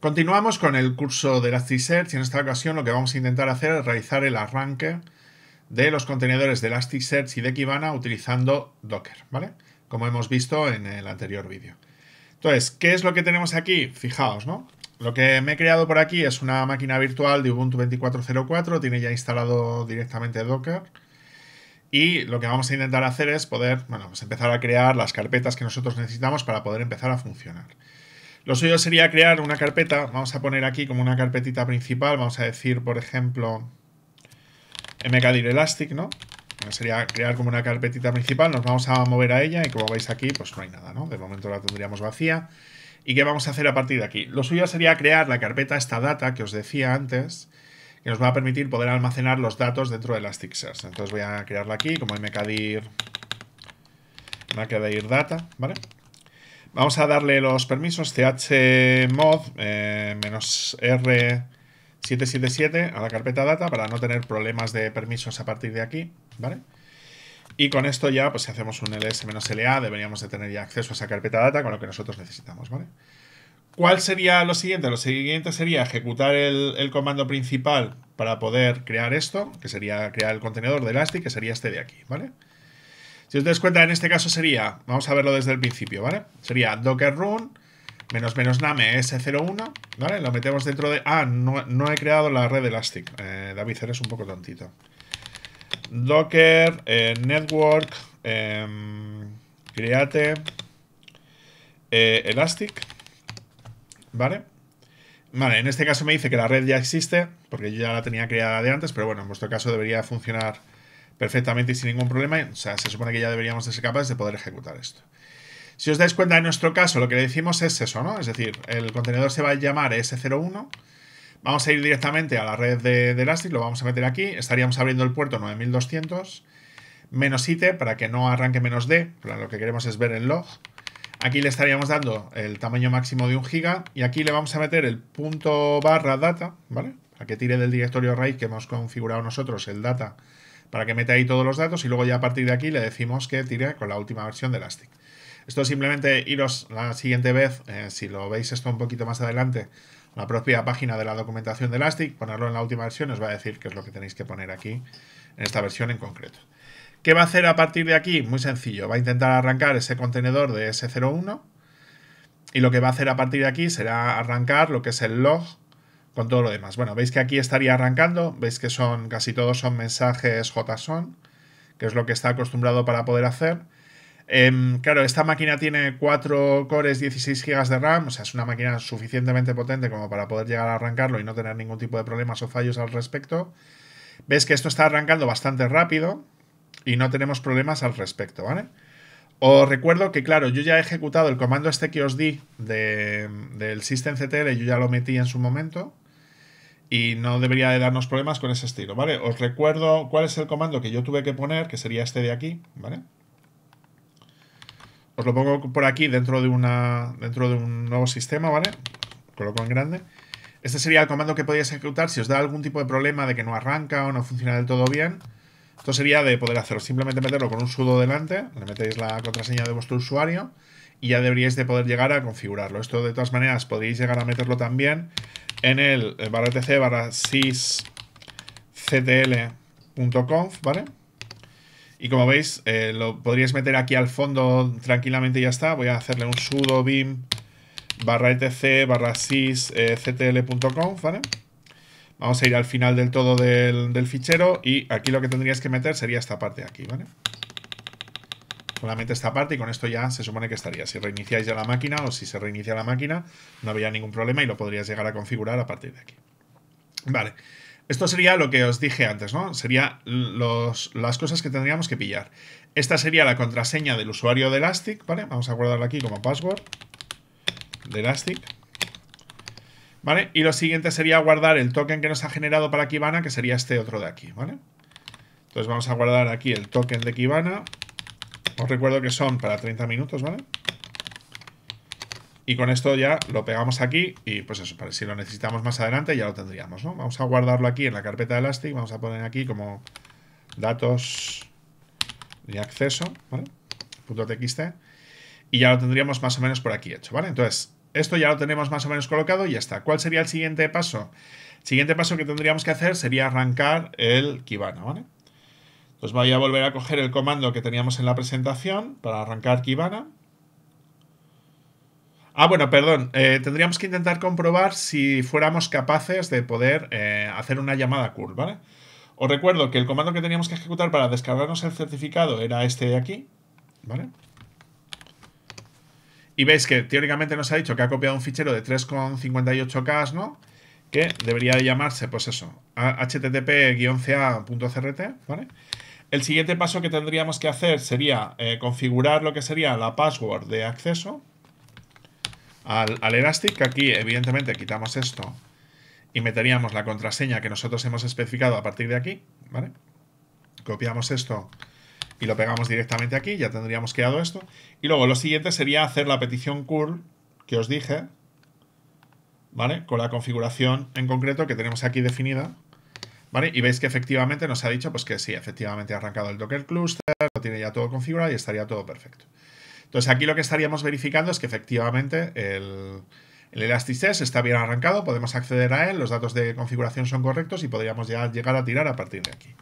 Continuamos con el curso de Elasticsearch y en esta ocasión lo que vamos a intentar hacer es realizar el arranque de los contenedores de Elasticsearch y de Kibana utilizando Docker, ¿vale? Como hemos visto en el anterior vídeo. Entonces, ¿qué es lo que tenemos aquí? Fijaos, ¿no? Lo que me he creado por aquí es una máquina virtual de Ubuntu 24.04, tiene ya instalado directamente Docker. Y lo que vamos a intentar hacer es poder, bueno, pues empezar a crear las carpetas que nosotros necesitamos para poder empezar a funcionar. Lo suyo sería crear una carpeta, vamos a poner aquí como una carpetita principal, vamos a decir, por ejemplo, mkdir elastic, ¿no? sería crear como una carpetita principal, nos vamos a mover a ella y como veis aquí, pues no hay nada, ¿no? De momento la tendríamos vacía. ¿Y qué vamos a hacer a partir de aquí? Lo suyo sería crear la carpeta esta data que os decía antes, que nos va a permitir poder almacenar los datos dentro de Elasticsearch. Entonces voy a crearla aquí como mkdir, mkdir data, ¿vale? Vamos a darle los permisos chmod eh, menos r777 a la carpeta data para no tener problemas de permisos a partir de aquí, ¿vale? Y con esto ya, pues si hacemos un ls-la, deberíamos de tener ya acceso a esa carpeta data con lo que nosotros necesitamos, ¿vale? ¿Cuál sería lo siguiente? Lo siguiente sería ejecutar el, comando principal para poder crear esto, que sería crear el contenedor de Elastic, que sería este de aquí, ¿vale? vale si os dais cuenta, en este caso sería, vamos a verlo desde el principio, ¿vale? Sería docker run menos menos name s01, ¿vale? Lo metemos dentro de... Ah, no, he creado la red Elastic. Eh, David, eres un poco tontito. Docker, eh, network, em, create, eh, Elastic, ¿vale? Vale, en este caso me dice que la red ya existe, porque yo ya la tenía creada de antes, pero bueno, en vuestro caso debería funcionar perfectamente y sin ningún problema. O sea, se supone que ya deberíamos de ser capaces de poder ejecutar esto. Si os dais cuenta, en nuestro caso, lo que le decimos es eso, ¿no? Es decir, el contenedor se va a llamar S01. Vamos a ir directamente a la red de, Elastic, lo vamos a meter aquí. Estaríamos abriendo el puerto 9200, menos IT, para que no arranque menos D. Lo que queremos es ver el log. Aquí le estaríamos dando el tamaño máximo de un giga y aquí le vamos a meter el punto barra data, ¿vale? Para que tire del directorio raíz que hemos configurado nosotros el data para que mete ahí todos los datos y luego ya a partir de aquí le decimos que tire con la última versión de Elastic. Esto simplemente iros la siguiente vez, eh, si lo veis esto un poquito más adelante, la propia página de la documentación de Elastic, ponerlo en la última versión, os va a decir qué es lo que tenéis que poner aquí en esta versión en concreto. ¿Qué va a hacer a partir de aquí? Muy sencillo, va a intentar arrancar ese contenedor de S01 y lo que va a hacer a partir de aquí será arrancar lo que es el log con todo lo demás. Bueno, veis que aquí estaría arrancando, veis que son casi todos son mensajes JSON, que es lo que está acostumbrado para poder hacer. Em, claro, esta máquina tiene 4 cores, 16 GB de RAM, o sea, es una máquina suficientemente potente como para poder llegar a arrancarlo y no tener ningún tipo de problemas o fallos al respecto. veis que esto está arrancando bastante rápido y no tenemos problemas al respecto, ¿vale? Os recuerdo que, claro, yo ya he ejecutado el comando este que os di del systemctl, yo ya lo metí en su momento y no debería de darnos problemas con ese estilo, ¿vale? Os recuerdo cuál es el comando que yo tuve que poner, que sería este de aquí, ¿vale? Os lo pongo por aquí dentro de, una, dentro de un nuevo sistema, ¿vale? Coloco en grande. Este sería el comando que podéis ejecutar si os da algún tipo de problema de que no arranca o no funciona del todo bien. Esto sería de poder hacerlo, simplemente meterlo con un sudo delante, le metéis la contraseña de vuestro usuario y ya deberíais de poder llegar a configurarlo. Esto de todas maneras podéis llegar a meterlo también en el eh, barra etc barra sysctl.conf, ¿vale? Y como veis, eh, lo podríais meter aquí al fondo tranquilamente y ya está. Voy a hacerle un sudo bim barra etc barra sysctl.conf, ¿vale? Vamos a ir al final del todo del, del fichero y aquí lo que tendrías que meter sería esta parte de aquí, ¿vale? solamente esta parte y con esto ya se supone que estaría. Si reiniciáis ya la máquina o si se reinicia la máquina, no habría ningún problema y lo podrías llegar a configurar a partir de aquí. Vale, esto sería lo que os dije antes, ¿no? Sería las cosas que tendríamos que pillar. Esta sería la contraseña del usuario de Elastic, ¿vale? Vamos a guardarla aquí como password de Elastic. ¿Vale? Y lo siguiente sería guardar el token que nos ha generado para Kibana, que sería este otro de aquí, ¿vale? Entonces vamos a guardar aquí el token de Kibana. Os recuerdo que son para 30 minutos, ¿vale? Y con esto ya lo pegamos aquí y pues eso, para si lo necesitamos más adelante ya lo tendríamos, ¿no? Vamos a guardarlo aquí en la carpeta de Elastic, vamos a poner aquí como datos de acceso, ¿vale? .txt y ya lo tendríamos más o menos por aquí hecho, ¿vale? Entonces, esto ya lo tenemos más o menos colocado y ya está. ¿Cuál sería el siguiente paso? El siguiente paso que tendríamos que hacer sería arrancar el Kibana, ¿vale? Pues voy a volver a coger el comando que teníamos en la presentación para arrancar Kibana. Ah, bueno, perdón. Eh, tendríamos que intentar comprobar si fuéramos capaces de poder eh, hacer una llamada curl, ¿vale? Os recuerdo que el comando que teníamos que ejecutar para descargarnos el certificado era este de aquí, ¿vale? Y veis que teóricamente nos ha dicho que ha copiado un fichero de 3,58K, ¿no? Que debería llamarse, pues eso, http-ca.crt, ¿vale? El siguiente paso que tendríamos que hacer sería eh, configurar lo que sería la password de acceso al, al, Elastic. Aquí, evidentemente, quitamos esto y meteríamos la contraseña que nosotros hemos especificado a partir de aquí. ¿vale? Copiamos esto y lo pegamos directamente aquí. Ya tendríamos quedado esto. Y luego lo siguiente sería hacer la petición curl que os dije, ¿vale? Con la configuración en concreto que tenemos aquí definida. Y veis que efectivamente nos ha dicho pues que sí, efectivamente ha arrancado el Docker Cluster, lo tiene ya todo configurado y estaría todo perfecto. Entonces aquí lo que estaríamos verificando es que efectivamente el, el Elasticsearch está bien arrancado, podemos acceder a él, los datos de configuración son correctos y podríamos ya llegar a tirar a partir de aquí.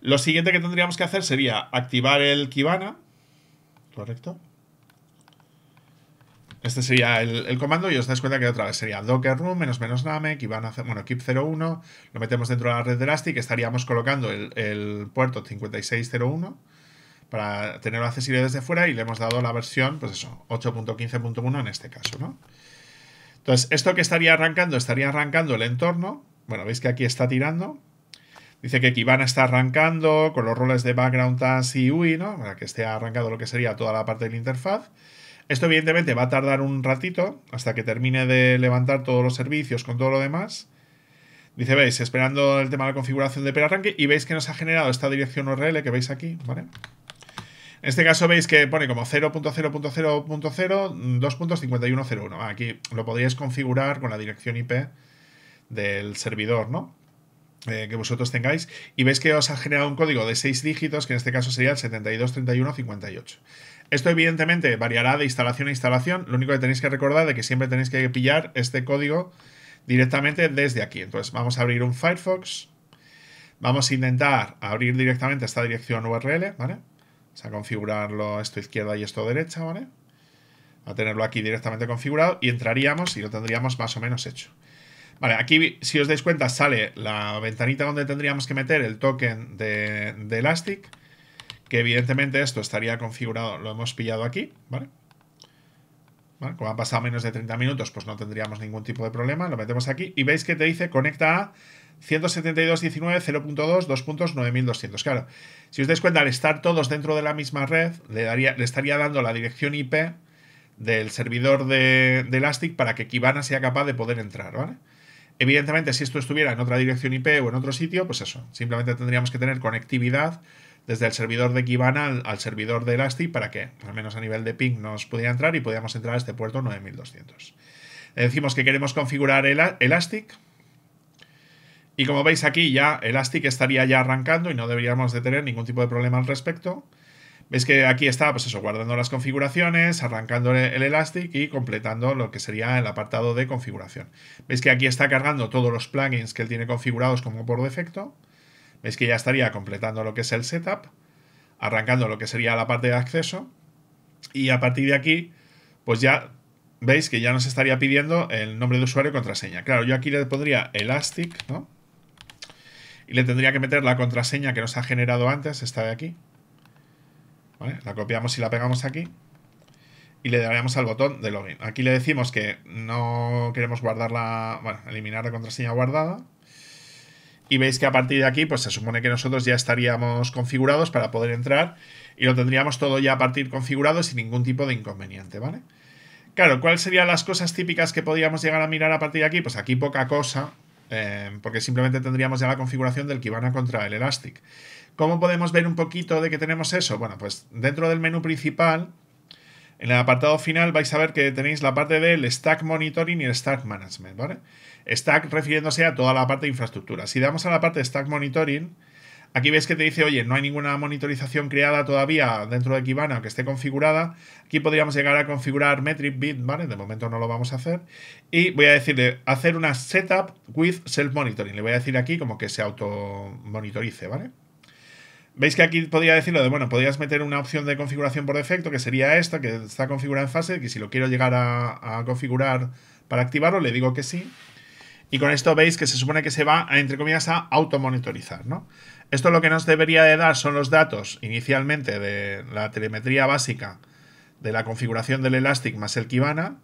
Lo siguiente que tendríamos que hacer sería activar el Kibana, ¿correcto? Este sería el, comando y os dais cuenta que otra vez sería docker room menos menos name, que iban a hacer, bueno, keep 01, lo metemos dentro de la red de Elastic, estaríamos colocando el, puerto 5601 para tenerlo accesible desde fuera y le hemos dado la versión, pues eso, 8.15.1 en este caso, ¿no? Entonces, esto que estaría arrancando, estaría arrancando el entorno, bueno, veis que aquí está tirando, Dice que Kibana está arrancando con los roles de background task y UI, ¿no? Para que esté arrancado lo que sería toda la parte de la interfaz. Esto evidentemente va a tardar un ratito hasta que termine de levantar todos los servicios con todo lo demás. Dice, veis, esperando el tema de la configuración de perarranque, y veis que nos ha generado esta dirección URL que veis aquí, ¿vale? En este caso veis que pone como 0.0.0.0, 2.5101. Aquí lo podríais configurar con la dirección IP del servidor, ¿no? Eh, que vosotros tengáis, y veis que os ha generado un código de 6 dígitos, que en este caso sería el 723158. Esto evidentemente variará de instalación a instalación, lo único que tenéis que recordar es que siempre tenéis que pillar este código directamente desde aquí. Entonces vamos a abrir un Firefox, vamos a intentar abrir directamente esta dirección URL, ¿vale? a configurarlo esto izquierda y esto derecha, ¿vale? A tenerlo aquí directamente configurado y entraríamos y lo tendríamos más o menos hecho. Vale, aquí si os dais cuenta sale la ventanita donde tendríamos que meter el token de, Elastic, que evidentemente esto estaría configurado, lo hemos pillado aquí, ¿vale? Como han pasado menos de 30 minutos, pues no tendríamos ningún tipo de problema, lo metemos aquí y veis que te dice conecta a 172.19.0.2.9200. Claro, si os dais cuenta, al estar todos dentro de la misma red, le, daría, le estaría dando la dirección IP del servidor de Elastic para que Kibana sea capaz de poder entrar, ¿vale? Evidentemente, si esto estuviera en otra dirección IP o en otro sitio, pues eso, simplemente tendríamos que tener conectividad desde el servidor de Kibana al, servidor de Elastic para que, al menos a nivel de ping, nos pudiera entrar y podíamos entrar a este puerto 9200. decimos que queremos configurar el, Elastic. Y como veis aquí ya Elastic estaría ya arrancando y no deberíamos de tener ningún tipo de problema al respecto. Veis que aquí está, pues eso, guardando las configuraciones, arrancando el Elastic y completando lo que sería el apartado de configuración. Veis que aquí está cargando todos los plugins que él tiene configurados como por defecto. Veis que ya estaría completando lo que es el setup, arrancando lo que sería la parte de acceso. Y a partir de aquí, pues ya veis que ya nos estaría pidiendo el nombre de usuario y contraseña. Claro, yo aquí le pondría Elastic, ¿no? Y le tendría que meter la contraseña que nos ha generado antes, esta de aquí. La copiamos y la pegamos aquí y le daríamos al botón de login. Aquí le decimos que no queremos guardar bueno, eliminar la contraseña guardada. Y veis que a partir de aquí, pues se supone que nosotros ya estaríamos configurados para poder entrar y lo tendríamos todo ya a partir configurado sin ningún tipo de inconveniente, ¿vale? Claro, ¿cuáles serían las cosas típicas que podríamos llegar a mirar a partir de aquí? Pues aquí poca cosa, Em, porque simplemente tendríamos ya la configuración del Kibana contra el Elastic. ¿Cómo podemos ver un poquito de que tenemos eso? Bueno, pues dentro del menú principal, en el apartado final vais a ver que tenéis la parte del Stack Monitoring y el Stack Management, Stack refiriéndose a toda la parte de infraestructura. Si damos a la parte de Stack Monitoring, Aquí ves que te dice, oye, no hay ninguna monitorización creada todavía dentro de Kibana que esté configurada. Aquí podríamos llegar a configurar metric bit, ¿vale? De momento no lo vamos a hacer. Y voy a decirle, hacer una setup with self-monitoring. Le voy a decir aquí como que se automonitorice, ¿vale? Veis que aquí podría decirlo de, bueno, podrías meter una opción de configuración por defecto, que sería esta, que está configurada en fase, que si lo quiero llegar a, a configurar para activarlo, le digo que sí. Y con esto veis que se supone que se va, entre comillas, a automonitorizar, ¿no? Esto lo que nos debería de dar son los datos inicialmente de la telemetría básica de la configuración del Elastic más el Kibana.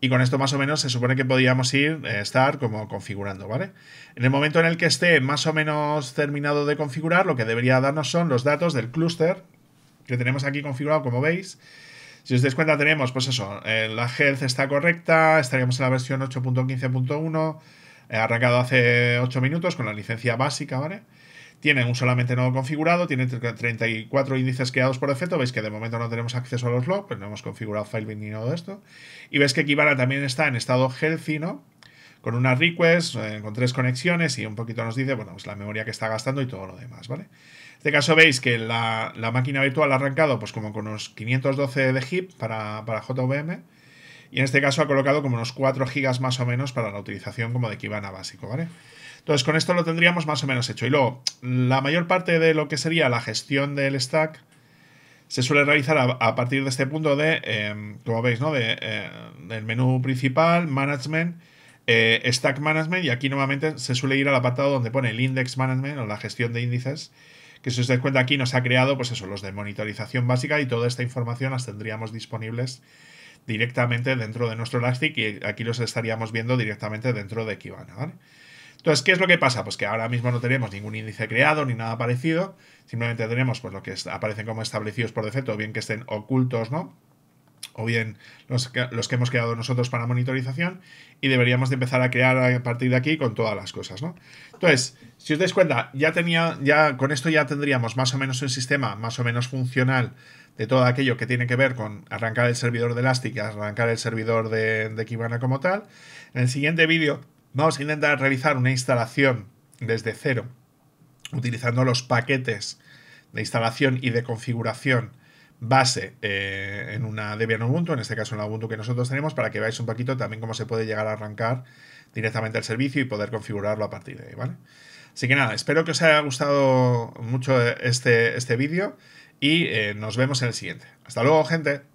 Y con esto más o menos se supone que podríamos ir, eh, estar como configurando, ¿vale? En el momento en el que esté más o menos terminado de configurar, lo que debería darnos son los datos del clúster que tenemos aquí configurado, como veis. Si os dais cuenta tenemos, pues eso, eh, la health está correcta, estaríamos en la versión 8.15.1, He arrancado hace 8 minutos con la licencia básica, ¿vale? Tiene un solamente nodo configurado, tiene 34 índices creados por defecto. Veis que de momento no tenemos acceso a los logs, pero no hemos configurado Filebin ni nada de esto. Y veis que Kibana también está en estado healthy, ¿no? Con una request, eh, con tres conexiones y un poquito nos dice, bueno, pues la memoria que está gastando y todo lo demás, ¿vale? En este caso veis que la, máquina virtual ha arrancado pues como con unos 512 de HIP para, para JVM y en este caso ha colocado como unos 4 gigas más o menos para la utilización como de Kibana básico, ¿vale? Entonces con esto lo tendríamos más o menos hecho. Y luego, la mayor parte de lo que sería la gestión del stack se suele realizar a, partir de este punto de, em, como veis, ¿no? De, eh, del menú principal, management, eh, stack management, y aquí nuevamente se suele ir al apartado donde pone el index management o la gestión de índices que si os dais cuenta aquí nos ha creado pues eso, los de monitorización básica y toda esta información las tendríamos disponibles directamente dentro de nuestro Elastic y aquí los estaríamos viendo directamente dentro de Kibana, ¿vale? Entonces, ¿qué es lo que pasa? Pues que ahora mismo no tenemos ningún índice creado ni nada parecido, simplemente tenemos pues, lo que aparecen como establecidos por defecto, bien que estén ocultos, ¿no? o bien los que, hemos creado nosotros para monitorización y deberíamos de empezar a crear a partir de aquí con todas las cosas, ¿no? Entonces, si os dais cuenta, ya tenía, ya con esto ya tendríamos más o menos un sistema más o menos funcional de todo aquello que tiene que ver con arrancar el servidor de Elastic arrancar el servidor de, de Kibana como tal. En el siguiente vídeo vamos a intentar realizar una instalación desde cero utilizando los paquetes de instalación y de configuración base eh, en una Debian Ubuntu, en este caso en la Ubuntu que nosotros tenemos, para que veáis un poquito también cómo se puede llegar a arrancar directamente el servicio y poder configurarlo a partir de ahí, ¿vale? Así que nada, espero que os haya gustado mucho este, este vídeo y eh, nos vemos en el siguiente. Hasta luego, gente.